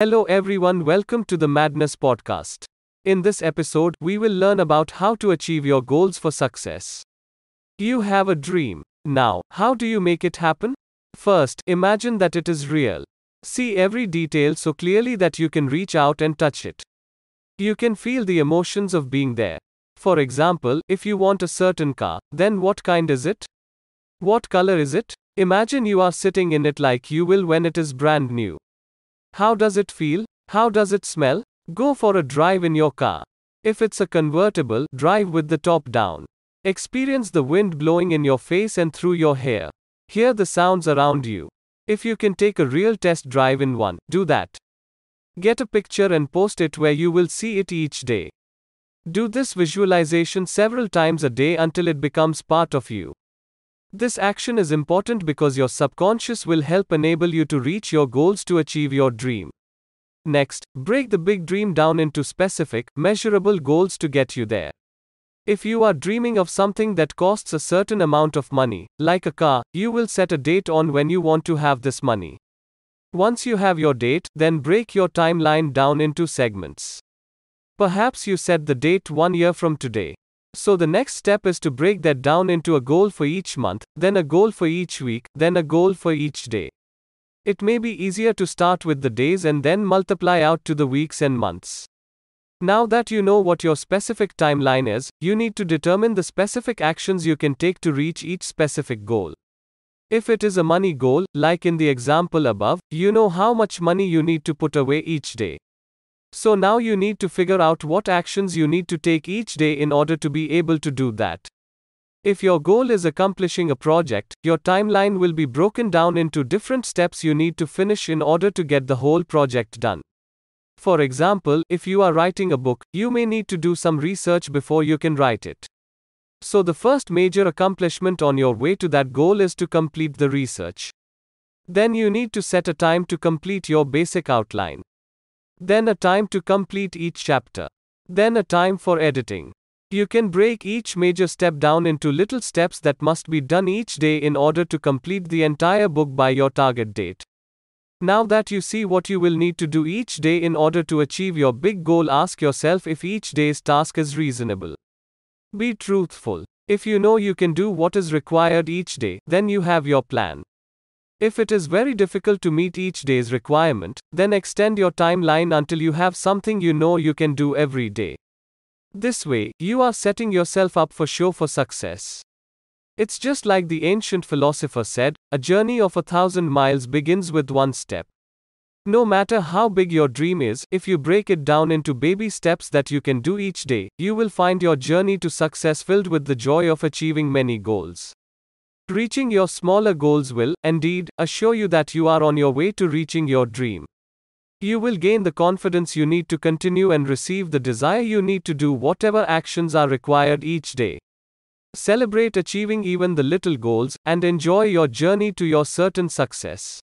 Hello everyone, welcome to the Madness Podcast. In this episode, we will learn about how to achieve your goals for success. You have a dream. Now, how do you make it happen? First, imagine that it is real. See every detail so clearly that you can reach out and touch it. You can feel the emotions of being there. For example, if you want a certain car, then what kind is it? What color is it? Imagine you are sitting in it like you will when it is brand new. How does it feel? How does it smell? Go for a drive in your car. If it's a convertible, drive with the top down. Experience the wind blowing in your face and through your hair. Hear the sounds around you. If you can take a real test drive in one, do that. Get a picture and post it where you will see it each day. Do this visualization several times a day until it becomes part of you. This action is important because your subconscious will help enable you to reach your goals to achieve your dream. Next, break the big dream down into specific, measurable goals to get you there. If you are dreaming of something that costs a certain amount of money, like a car, you will set a date on when you want to have this money. Once you have your date, then break your timeline down into segments. Perhaps you set the date one year from today. So the next step is to break that down into a goal for each month, then a goal for each week, then a goal for each day. It may be easier to start with the days and then multiply out to the weeks and months. Now that you know what your specific timeline is, you need to determine the specific actions you can take to reach each specific goal. If it is a money goal, like in the example above, you know how much money you need to put away each day. So now you need to figure out what actions you need to take each day in order to be able to do that. If your goal is accomplishing a project, your timeline will be broken down into different steps you need to finish in order to get the whole project done. For example, if you are writing a book, you may need to do some research before you can write it. So, the first major accomplishment on your way to that goal is to complete the research. Then you need to set a time to complete your basic outline. Then a time to complete each chapter. Then a time for editing. You can break each major step down into little steps that must be done each day in order to complete the entire book by your target date. Now that you see what you will need to do each day in order to achieve your big goal, ask yourself if each day's task is reasonable. Be truthful. If you know you can do what is required each day, then you have your plan. If it is very difficult to meet each day's requirement, then extend your timeline until you have something you know you can do every day. This way, you are setting yourself up for sure for success. It's just like the ancient philosopher said a journey of a thousand miles begins with one step. No matter how big your dream is, if you break it down into baby steps that you can do each day, you will find your journey to success filled with the joy of achieving many goals. Reaching your smaller goals will, indeed, assure you that you are on your way to reaching your dream. You will gain the confidence you need to continue and receive the desire you need to do whatever actions are required each day. Celebrate achieving even the little goals and enjoy your journey to your certain success.